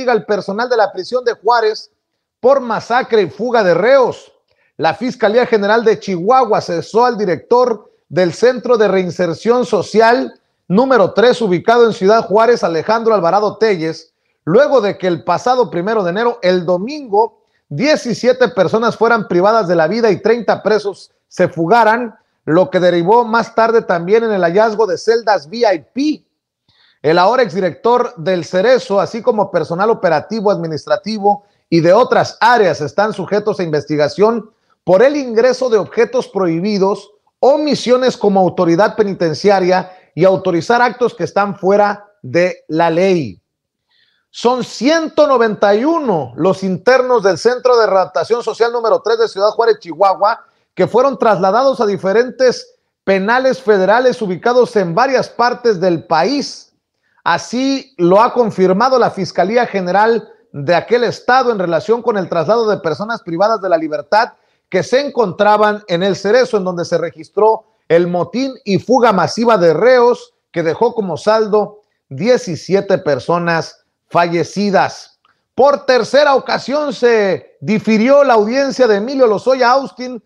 investiga al personal de la prisión de Juárez por masacre y fuga de reos. La Fiscalía General de Chihuahua cesó al director del Centro de Reinserción Social número 3, ubicado en Ciudad Juárez, Alejandro Alvarado Telles, luego de que el pasado primero de enero, el domingo, 17 personas fueran privadas de la vida y 30 presos se fugaran, lo que derivó más tarde también en el hallazgo de celdas VIP el ahora exdirector del Cerezo, así como personal operativo, administrativo y de otras áreas, están sujetos a investigación por el ingreso de objetos prohibidos, o misiones como autoridad penitenciaria y autorizar actos que están fuera de la ley. Son 191 los internos del Centro de Adaptación Social número 3 de Ciudad Juárez, Chihuahua, que fueron trasladados a diferentes penales federales ubicados en varias partes del país Así lo ha confirmado la Fiscalía General de aquel estado en relación con el traslado de personas privadas de la libertad que se encontraban en el Cerezo, en donde se registró el motín y fuga masiva de reos que dejó como saldo 17 personas fallecidas. Por tercera ocasión se difirió la audiencia de Emilio Lozoya Austin,